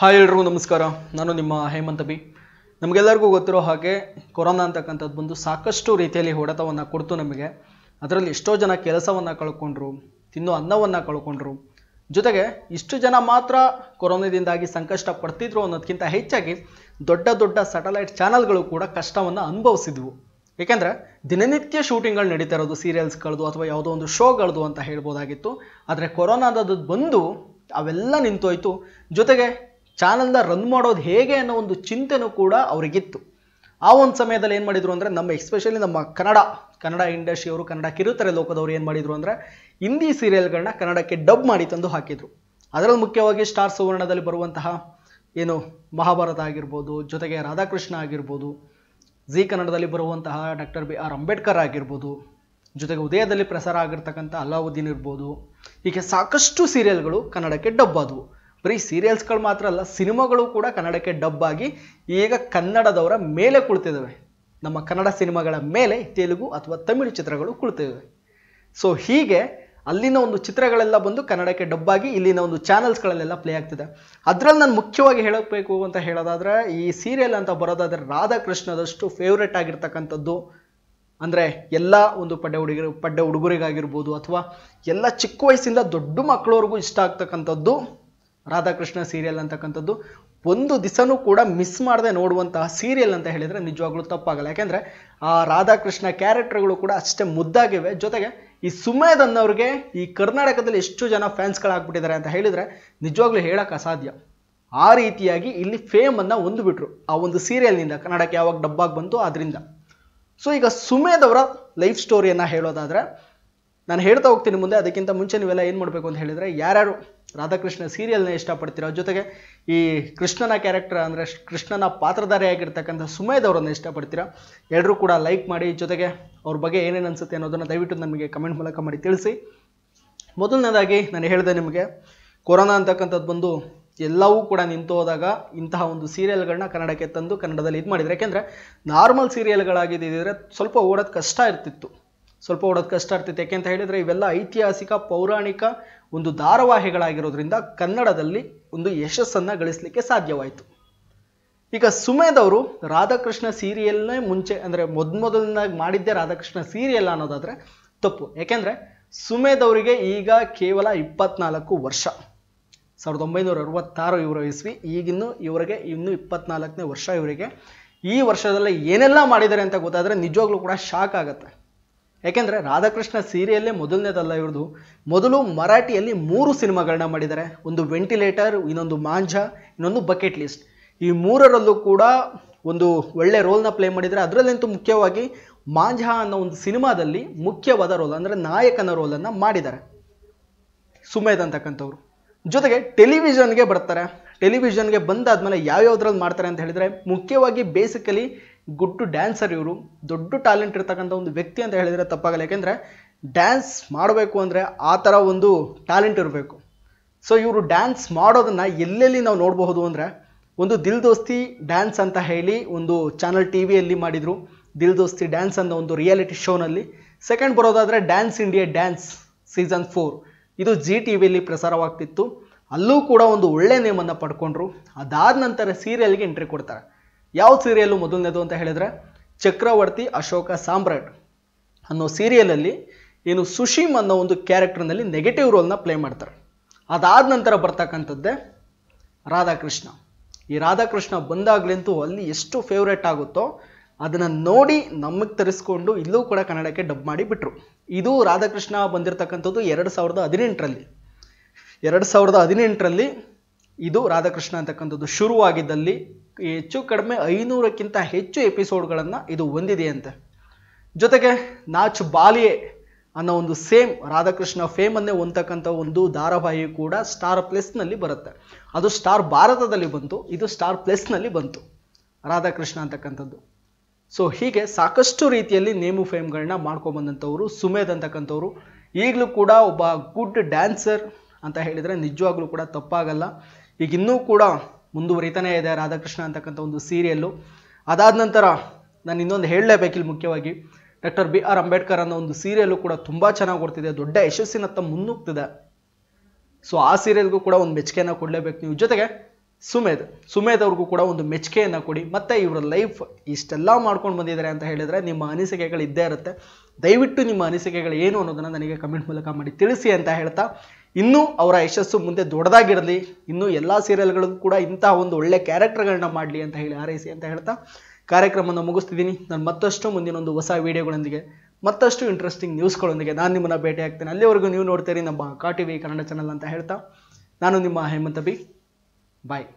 hi ಎಲ್ರಿಗೂ ನಮಸ್ಕಾರ ನಾನು ನಿಮ್ಮ ಹೇಮಂತ ಬಿ ನಮಗೆಲ್ಲರಿಗೂ ಗೊತ್ತಿರೋ ಹಾಗೆ ಕೊರೋನಾ ಅಂತಕ್ಕಂಥದ್ದು ಬಂದು ಸಾಕಷ್ಟು ರೀತಿಯಲ್ಲಿ ಹೊಡೆತವನ್ನು ಕೊಡ್ತು ನಮಗೆ ಅದರಲ್ಲಿ ಎಷ್ಟೋ ಜನ ಕೆಲಸವನ್ನು ಕಳ್ಕೊಂಡ್ರು ತಿನ್ನೋ ಅನ್ನವನ್ನು ಕಳ್ಕೊಂಡ್ರು ಜೊತೆಗೆ ಇಷ್ಟು ಜನ ಮಾತ್ರ ಕೊರೋನಾದಿಂದಾಗಿ ಸಂಕಷ್ಟ ಪಡ್ತಿದ್ರು ಅನ್ನೋದಕ್ಕಿಂತ ಹೆಚ್ಚಾಗಿ ದೊಡ್ಡ ದೊಡ್ಡ ಸ್ಯಾಟಲೈಟ್ ಚಾನಲ್ಗಳು ಕೂಡ ಕಷ್ಟವನ್ನು ಅನುಭವಿಸಿದ್ವು ಏಕೆಂದರೆ ದಿನನಿತ್ಯ ಶೂಟಿಂಗ್ಗಳು ನಡೀತಾ ಇರೋದು ಸೀರಿಯಲ್ಸ್ಗಳದು ಅಥವಾ ಯಾವುದೋ ಒಂದು ಶೋಗಳದು ಅಂತ ಹೇಳ್ಬೋದಾಗಿತ್ತು ಆದರೆ ಕೊರೋನಾದದ್ದು ಬಂದು ಅವೆಲ್ಲ ನಿಂತೋಯ್ತು ಜೊತೆಗೆ ಚಾನಲ್ನ ರನ್ ಮಾಡೋದು ಹೇಗೆ ಅನ್ನೋ ಒಂದು ಚಿಂತೆನೂ ಕೂಡ ಅವರಿಗಿತ್ತು ಆ ಒಂದು ಸಮಯದಲ್ಲಿ ಏನು ಮಾಡಿದರು ಅಂದರೆ ನಮ್ಮ ಎಕ್ಸ್ಪೆಷಲಿ ನಮ್ಮ ಕನ್ನಡ ಕನ್ನಡ ಇಂಡಸ್ಟ್ರಿಯವರು ಕನ್ನಡ ಕಿರುತೆರೆ ಲೋಕದವರು ಏನು ಮಾಡಿದರು ಅಂದರೆ ಹಿಂದಿ ಸೀರಿಯಲ್ಗಳನ್ನ ಕನ್ನಡಕ್ಕೆ ಡಬ್ ಮಾಡಿ ತಂದು ಹಾಕಿದರು ಅದರಲ್ಲಿ ಮುಖ್ಯವಾಗಿ ಸ್ಟಾರ್ ಸುವರ್ಣದಲ್ಲಿ ಬರುವಂತಹ ಏನು ಮಹಾಭಾರತ ಆಗಿರ್ಬೋದು ಜೊತೆಗೆ ರಾಧಾಕೃಷ್ಣ ಆಗಿರ್ಬೋದು ಜಿ ಕನ್ನಡದಲ್ಲಿ ಬರುವಂತಹ ಡಾಕ್ಟರ್ ಬಿ ಆರ್ ಅಂಬೇಡ್ಕರ್ ಆಗಿರ್ಬೋದು ಜೊತೆಗೆ ಉದಯದಲ್ಲಿ ಪ್ರಸಾರ ಆಗಿರ್ತಕ್ಕಂಥ ಅಲ್ಲಾವುದ್ದೀನ್ ಇರ್ಬೋದು ಹೀಗೆ ಸಾಕಷ್ಟು ಸೀರಿಯಲ್ಗಳು ಕನ್ನಡಕ್ಕೆ ಡಬ್ ಆದವು ಬರೀ ಸೀರಿಯಲ್ಸ್ಗಳು ಮಾತ್ರ ಅಲ್ಲ ಸಿನಿಮಾಗಳು ಕೂಡ ಕನ್ನಡಕ್ಕೆ ಡಬ್ ಆಗಿ ಈಗ ಕನ್ನಡದವರ ಮೇಲೆ ಕುಳಿತಿದ್ದಾವೆ ನಮ್ಮ ಕನ್ನಡ ಸಿನಿಮಾಗಳ ಮೇಲೆ ತೆಲುಗು ಅಥವಾ ತಮಿಳು ಚಿತ್ರಗಳು ಕುಳಿತಿದ್ದಾವೆ ಸೊ ಹೀಗೆ ಅಲ್ಲಿನ ಒಂದು ಚಿತ್ರಗಳೆಲ್ಲ ಬಂದು ಕನ್ನಡಕ್ಕೆ ಡಬ್ಬಾಗಿ ಇಲ್ಲಿನ ಒಂದು ಚಾನೆಲ್ಸ್ಗಳಲ್ಲೆಲ್ಲ ಪ್ಲೇ ಆಗ್ತಿದೆ ಅದರಲ್ಲಿ ನಾನು ಮುಖ್ಯವಾಗಿ ಹೇಳಬೇಕು ಅಂತ ಹೇಳೋದಾದ್ರೆ ಈ ಸೀರಿಯಲ್ ಅಂತ ಬರೋದಾದ್ರೆ ರಾಧಾಕೃಷ್ಣದಷ್ಟು ಫೇವ್ರೆಟ್ ಆಗಿರ್ತಕ್ಕಂಥದ್ದು ಅಂದರೆ ಎಲ್ಲ ಒಂದು ಪಡ್ಡೆ ಹುಡುಗರು ಪಡ್ಡೆ ಹುಡುಗರಿಗಾಗಿರ್ಬೋದು ಅಥವಾ ಎಲ್ಲ ಚಿಕ್ಕ ವಯಸ್ಸಿಂದ ದೊಡ್ಡ ಮಕ್ಕಳವ್ರಿಗೂ ಇಷ್ಟ ಆಗ್ತಕ್ಕಂಥದ್ದು ರಾಧಾಕೃಷ್ಣ ಸೀರಿಯಲ್ ಅಂತಕ್ಕಂಥದ್ದು ಒಂದು ದಿಸನೂ ಕೂಡ ಮಿಸ್ ಮಾಡದೆ ನೋಡುವಂತಹ ಸೀರಿಯಲ್ ಅಂತ ಹೇಳಿದರೆ ನಿಜವಾಗ್ಲೂ ತಪ್ಪಾಗಲ್ಲ ಯಾಕೆಂದರೆ ಆ ರಾಧಾಕೃಷ್ಣ ಕ್ಯಾರೆಕ್ಟರ್ಗಳು ಕೂಡ ಅಷ್ಟೇ ಮುದ್ದಾಗಿವೆ ಜೊತೆಗೆ ಈ ಸುಮೇದ್ ಅನ್ನೋರಿಗೆ ಈ ಕರ್ನಾಟಕದಲ್ಲಿ ಎಷ್ಟು ಜನ ಫ್ಯಾನ್ಸ್ಗಳಾಗ್ಬಿಟ್ಟಿದ್ದಾರೆ ಅಂತ ಹೇಳಿದರೆ ನಿಜವಾಗ್ಲೂ ಹೇಳೋಕ್ಕೆ ಅಸಾಧ್ಯ ಆ ರೀತಿಯಾಗಿ ಇಲ್ಲಿ ಫೇಮನ್ನು ಹೊಂದ್ಬಿಟ್ರು ಆ ಒಂದು ಸೀರಿಯಲ್ನಿಂದ ಕನ್ನಡಕ್ಕೆ ಯಾವಾಗ ಡಬ್ಬಾಗಿ ಬಂತು ಅದರಿಂದ ಸೊ ಈಗ ಸುಮೇದ್ ಅವರ ಲೈಫ್ ಸ್ಟೋರಿಯನ್ನು ಹೇಳೋದಾದರೆ ನಾನು ಹೇಳ್ತಾ ಹೋಗ್ತೀನಿ ಮುಂದೆ ಅದಕ್ಕಿಂತ ಮುಂಚೆ ನೀವೆಲ್ಲ ಏನು ಮಾಡಬೇಕು ಅಂತ ಹೇಳಿದರೆ ಯಾರ್ಯಾರು ರಾಧಾಕೃಷ್ಣ ಸೀರಿಯಲ್ನ ಇಷ್ಟಪಡ್ತೀರೋ ಜೊತೆಗೆ ಈ ಕೃಷ್ಣನ ಕ್ಯಾರೆಕ್ಟರ್ ಅಂದರೆ ಕೃಷ್ಣನ ಪಾತ್ರಧಾರಿಯಾಗಿರ್ತಕ್ಕಂಥ ಸುಮೇಧ್ ಅವರನ್ನ ಇಷ್ಟಪಡ್ತೀರಾ ಎಲ್ಲರೂ ಕೂಡ ಲೈಕ್ ಮಾಡಿ ಜೊತೆಗೆ ಅವ್ರ ಬಗ್ಗೆ ಏನೇನು ಅನಿಸುತ್ತೆ ಅನ್ನೋದನ್ನು ದಯವಿಟ್ಟು ನಮಗೆ ಕಮೆಂಟ್ ಮೂಲಕ ಮಾಡಿ ತಿಳಿಸಿ ಮೊದಲನೇದಾಗಿ ನಾನು ಹೇಳಿದೆ ನಿಮಗೆ ಕೊರೋನಾ ಅಂತಕ್ಕಂಥದ್ದು ಬಂದು ಎಲ್ಲವೂ ಕೂಡ ನಿಂತು ಹೋದಾಗ ಇಂತಹ ಒಂದು ಸೀರಿಯಲ್ಗಳನ್ನ ಕನ್ನಡಕ್ಕೆ ತಂದು ಕನ್ನಡದಲ್ಲಿ ಇದು ಮಾಡಿದರೆ ಯಾಕೆಂದರೆ ನಾರ್ಮಲ್ ಸೀರಿಯಲ್ಗಳಾಗಿದ್ದಿದ್ರೆ ಸ್ವಲ್ಪ ಓಡೋದು ಕಷ್ಟ ಇರ್ತಿತ್ತು ಸ್ವಲ್ಪ ಓಡೋದು ಕಷ್ಟ ಆಗ್ತೈತೆ ಅಂತ ಹೇಳಿದರೆ ಇವೆಲ್ಲ ಐತಿಹಾಸಿಕ ಪೌರಾಣಿಕ ಒಂದು ಧಾರಾವಾಹಿಗಳಾಗಿರೋದ್ರಿಂದ ಕನ್ನಡದಲ್ಲಿ ಒಂದು ಯಶಸ್ಸನ್ನು ಗಳಿಸಲಿಕ್ಕೆ ಸಾಧ್ಯವಾಯಿತು ಈಗ ಸುಮೇದವರು ರಾಧಾಕೃಷ್ಣ ಸೀರಿಯಲ್ನೇ ಮುಂಚೆ ಅಂದರೆ ಮೊದಮೊದಲನಾಗಿ ಮಾಡಿದ್ದೇ ರಾಧಾಕೃಷ್ಣ ಸೀರಿಯಲ್ ಅನ್ನೋದಾದರೆ ತಪ್ಪು ಯಾಕೆಂದರೆ ಅವರಿಗೆ ಈಗ ಕೇವಲ ಇಪ್ಪತ್ನಾಲ್ಕು ವರ್ಷ ಸಾವಿರದ ಒಂಬೈನೂರ ಅರವತ್ತಾರು ಇವರ ಇಸ್ವಿ ಈಗಿನ್ನೂ ಇವರಿಗೆ ಇನ್ನೂ ಇಪ್ಪತ್ನಾಲ್ಕನೇ ವರ್ಷ ಇವರಿಗೆ ಈ ವರ್ಷದಲ್ಲೇ ಏನೆಲ್ಲ ಮಾಡಿದ್ದಾರೆ ಅಂತ ಗೊತ್ತಾದರೆ ನಿಜವಾಗ್ಲೂ ಕೂಡ ಶಾಕ್ ಆಗುತ್ತೆ ಯಾಕೆಂದರೆ ರಾಧಾಕೃಷ್ಣ ಸೀರಿಯಲ್ಲೇ ಮೊದಲನೇದಲ್ಲ ಇವ್ರದು ಮೊದಲು ಮರಾಠಿಯಲ್ಲಿ ಮೂರು ಸಿನಿಮಾಗಳನ್ನ ಮಾಡಿದ್ದಾರೆ ಒಂದು ವೆಂಟಿಲೇಟರ್ ಇನ್ನೊಂದು ಮಾಂಜಾ ಇನ್ನೊಂದು ಬಕೆಟ್ ಲಿಸ್ಟ್ ಈ ಮೂರರಲ್ಲೂ ಕೂಡ ಒಂದು ಒಳ್ಳೆ ರೋಲ್ನ ಪ್ಲೇ ಮಾಡಿದರೆ ಅದರಲ್ಲಂತೂ ಮುಖ್ಯವಾಗಿ ಮಾಂಜಾ ಅನ್ನೋ ಒಂದು ಸಿನಿಮಾದಲ್ಲಿ ಮುಖ್ಯವಾದ ರೋಲ್ ಅಂದರೆ ನಾಯಕನ ರೋಲನ್ನು ಮಾಡಿದ್ದಾರೆ ಸುಮೇಧ್ ಅಂತಕ್ಕಂಥವ್ರು ಜೊತೆಗೆ ಟೆಲಿವಿಷನ್ಗೆ ಬರ್ತಾರೆ ಟೆಲಿವಿಷನ್ಗೆ ಬಂದಾದ್ಮೇಲೆ ಯಾವ್ಯಾವ್ದ್ರಲ್ಲಿ ಮಾಡ್ತಾರೆ ಅಂತ ಹೇಳಿದರೆ ಮುಖ್ಯವಾಗಿ ಬೇಸಿಕಲಿ ಗುಡ್ ಡ್ಯಾನ್ಸರ್ ಇವರು ದೊಡ್ಡ ಟ್ಯಾಲೆಂಟ್ ಇರ್ತಕ್ಕಂಥ ಒಂದು ವ್ಯಕ್ತಿ ಅಂತ ಹೇಳಿದರೆ ತಪ್ಪಾಗಲ್ಲ ಯಾಕೆಂದರೆ ಡ್ಯಾನ್ಸ್ ಮಾಡಬೇಕು ಅಂದರೆ ಆ ಥರ ಒಂದು ಟ್ಯಾಲೆಂಟ್ ಇರಬೇಕು ಸೊ ಇವರು ಡ್ಯಾನ್ಸ್ ಮಾಡೋದನ್ನು ಎಲ್ಲೆಲ್ಲಿ ನಾವು ನೋಡಬಹುದು ಅಂದರೆ ಒಂದು ದಿಲ್ ದೋಸ್ತಿ ಡ್ಯಾನ್ಸ್ ಅಂತ ಹೇಳಿ ಒಂದು ಚಾನಲ್ ಟಿ ವಿಯಲ್ಲಿ ಮಾಡಿದರು ದಿಲ್ ದೋಸ್ತಿ ಡ್ಯಾನ್ಸ್ ಅನ್ನೋ ಒಂದು ರಿಯಾಲಿಟಿ ಶೋನಲ್ಲಿ ಸೆಕೆಂಡ್ ಬರೋದಾದರೆ dance India dance season four ಇದು ಜಿ ಟಿ ವಿಯಲ್ಲಿ ಪ್ರಸಾರವಾಗ್ತಿತ್ತು ಅಲ್ಲೂ ಕೂಡ ಒಂದು ಒಳ್ಳೆ ನೇಮನ್ನು ಪಡ್ಕೊಂಡ್ರು ಅದಾದ ನಂತರ ಸೀರಿಯಲ್ಗೆ ಎಂಟ್ರಿ ಕೊಡ್ತಾರೆ ಯಾವ ಸೀರಿಯಲ್ಲು ಮೊದಲನೇದು ಅಂತ ಹೇಳಿದ್ರೆ ಚಕ್ರವರ್ತಿ ಅಶೋಕ ಸಾಮ್ರಾಟ್ ಅನ್ನೋ ಸೀರಿಯಲಲ್ಲಿ ಏನು ಸುಶೀಮ್ ಅನ್ನೋ ಒಂದು ಕ್ಯಾರೆಕ್ಟರ್ನಲ್ಲಿ ನೆಗೆಟಿವ್ ರೋಲ್ನ ಪ್ಲೇ ಮಾಡ್ತಾರೆ ಅದಾದ ನಂತರ ಬರ್ತಕ್ಕಂಥದ್ದೇ ರಾಧಾಕೃಷ್ಣ ಈ ರಾಧಾಕೃಷ್ಣ ಬಂದಾಗ್ಲಿಂತೂ ಅಲ್ಲಿ ಎಷ್ಟು ಫೇವ್ರೇಟ್ ಆಗುತ್ತೋ ಅದನ್ನು ನೋಡಿ ನಮಗೆ ತರಿಸ್ಕೊಂಡು ಇಲ್ಲೂ ಕೂಡ ಕನ್ನಡಕ್ಕೆ ಡಬ್ ಮಾಡಿ ಬಿಟ್ರು ಇದು ರಾಧಾಕೃಷ್ಣ ಬಂದಿರತಕ್ಕಂಥದ್ದು ಎರಡು ಸಾವಿರದ ಹದಿನೆಂಟರಲ್ಲಿ ಎರಡು ಸಾವಿರದ ಹದಿನೆಂಟರಲ್ಲಿ ಇದು ರಾಧಾಕೃಷ್ಣ ಅಂತಕ್ಕಂಥದ್ದು ಶುರುವಾಗಿದ್ದಲ್ಲಿ ಹೆಚ್ಚು ಕಡಿಮೆ ಐನೂರಕ್ಕಿಂತ ಹೆಚ್ಚು ಎಪಿಸೋಡ್ಗಳನ್ನು ಇದು ಹೊಂದಿದೆಯಂತೆ ಜೊತೆಗೆ ನಾಚ್ ಬಾಲಿಯೇ ಅನ್ನೋ ಒಂದು ಸೇಮ್ ರಾಧಾಕೃಷ್ಣ ಫೇಮನ್ನೇ ಹೊಂದತಕ್ಕಂಥ ಒಂದು ಧಾರಾವಾಹಿ ಕೂಡ ಸ್ಟಾರ್ ಪ್ಲಸ್ನಲ್ಲಿ ಬರುತ್ತೆ ಅದು ಸ್ಟಾರ್ ಭಾರತದಲ್ಲಿ ಬಂತು ಇದು ಸ್ಟಾರ್ ಪ್ಲಸ್ನಲ್ಲಿ ಬಂತು ರಾಧಾಕೃಷ್ಣ ಅಂತಕ್ಕಂಥದ್ದು ಸೊ ಹೀಗೆ ಸಾಕಷ್ಟು ರೀತಿಯಲ್ಲಿ ನೇಮು ಫೇಮ್ಗಳನ್ನ ಮಾಡ್ಕೊಂಬಂದಂಥವ್ರು ಸುಮೇದ್ ಅಂತಕ್ಕಂಥವ್ರು ಈಗಲೂ ಕೂಡ ಒಬ್ಬ ಗುಡ್ ಡ್ಯಾನ್ಸರ್ ಅಂತ ಹೇಳಿದರೆ ನಿಜವಾಗ್ಲೂ ಕೂಡ ತಪ್ಪಾಗಲ್ಲ ಈಗ ಇನ್ನೂ ಕೂಡ ಮುಂದುವರಿತಾನೇ ಇದೆ ರಾಧಾಕೃಷ್ಣ ಅಂತಕ್ಕಂಥ ಒಂದು ಸೀರಿಯಲ್ಲು ಅದಾದ ನಂತರ ನಾನು ಇನ್ನೊಂದು ಹೇಳಲೇಬೇಕಿಲ್ಲಿ ಮುಖ್ಯವಾಗಿ ಡಾಕ್ಟರ್ ಬಿ ಆರ್ ಅಂಬೇಡ್ಕರ್ ಅನ್ನೋ ಒಂದು ಸೀರಿಯಲ್ಲು ಕೂಡ ತುಂಬ ಚೆನ್ನಾಗಿ ಕೊಡ್ತಿದೆ ದೊಡ್ಡ ಯಶಸ್ಸಿನತ್ತ ಮುನ್ನುಗ್ತಿದೆ ಸೊ ಆ ಸೀರಿಯಲ್ಗೂ ಕೂಡ ಒಂದು ಮೆಚ್ಚುಗೆಯನ್ನು ಕೊಡಲೇಬೇಕು ನೀವು ಜೊತೆಗೆ ಸುಮೇಧ್ ಸುಮೇಧ್ ಅವ್ರಿಗೂ ಕೂಡ ಒಂದು ಮೆಚ್ಚುಗೆಯನ್ನು ಕೊಡಿ ಮತ್ತು ಇವರ ಲೈಫ್ ಇಷ್ಟೆಲ್ಲ ಮಾಡ್ಕೊಂಡು ಬಂದಿದ್ದಾರೆ ಅಂತ ಹೇಳಿದರೆ ನಿಮ್ಮ ಅನಿಸಿಕೆಗಳು ಇದ್ದೇ ಇರುತ್ತೆ ದಯವಿಟ್ಟು ನಿಮ್ಮ ಅನಿಸಿಕೆಗಳು ಏನು ಅನ್ನೋದನ್ನು ನನಗೆ ಕಮೆಂಟ್ ಮೂಲಕ ಮಾಡಿ ತಿಳಿಸಿ ಅಂತ ಹೇಳ್ತಾ ಇನ್ನೂ ಅವರ ಯಶಸ್ಸು ಮುಂದೆ ದೊಡ್ಡದಾಗಿರಲಿ ಇನ್ನೂ ಎಲ್ಲ ಸೀರಿಯಲ್ಗಳಿಗೂ ಕೂಡ ಇಂತಹ ಒಂದು ಒಳ್ಳೆ ಕ್ಯಾರೆಕ್ಟರ್ಗಳನ್ನ ಮಾಡಲಿ ಅಂತ ಹೇಳಿ ಹಾರೈಸಿ ಅಂತ ಹೇಳ್ತಾ ಕಾರ್ಯಕ್ರಮವನ್ನು ಮುಗಿಸ್ತಿದ್ದೀನಿ ನಾನು ಮತ್ತಷ್ಟು ಮುಂದಿನ ಒಂದು ಹೊಸ ವಿಡಿಯೋಗಳೊಂದಿಗೆ ಮತ್ತಷ್ಟು ಇಂಟ್ರೆಸ್ಟಿಂಗ್ ನ್ಯೂಸ್ಗಳೊಂದಿಗೆ ನಾನು ನಿಮ್ಮನ್ನು ಭೇಟಿ ಆಗ್ತೇನೆ ಅಲ್ಲಿವರೆಗೂ ನೀವು ನೋಡ್ತೀರಿ ನಮ್ಮ ಕಾ ಟಿ ವಿ ಕನ್ನಡ ಚಾನಲ್ ಅಂತ ಹೇಳ್ತಾ ನಾನು ನಿಮ್ಮ ಹೇಮಂತ ಬಿ ಬಾಯ್